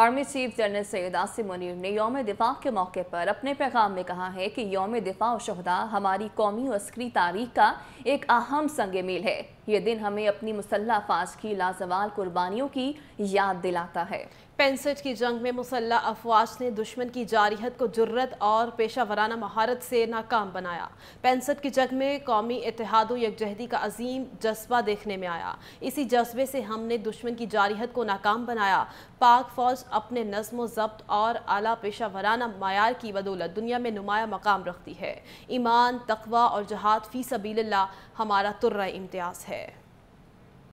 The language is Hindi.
army chief general Syed Asim Munir ने योम दिफा के मौके पर अपने पैगाम में कहा है कि योम दिफा शहदा हमारी कौमी और अस्करी तारीख का एक अहम संग मेल है ये दिन हमें अपनी मुसल्ह फाज की लाजवाल कुर्बानियों की याद दिलाता है पेंसठ की जंग में मुसल्ह अफवाज ने दुश्मन की जारहत को जुर्रत और पेशा वराना महारत से नाकाम बनाया पेंसठ की जंग में कौमी इतिहाद यकजहदी का अजीम जज्बा देखने में आया इसी जज्बे से हमने दुश्मन की जारहत को नाकाम बनाया पाक फौज अपने नज्म ज़ब्त और आला पेशा वराना मैार की बदौलत दुनिया में नुमाया मकाम रखती है ईमान तकवा और जहाद फ़ी सबील्ला हमारा तुर्रा इम्तियाज़ है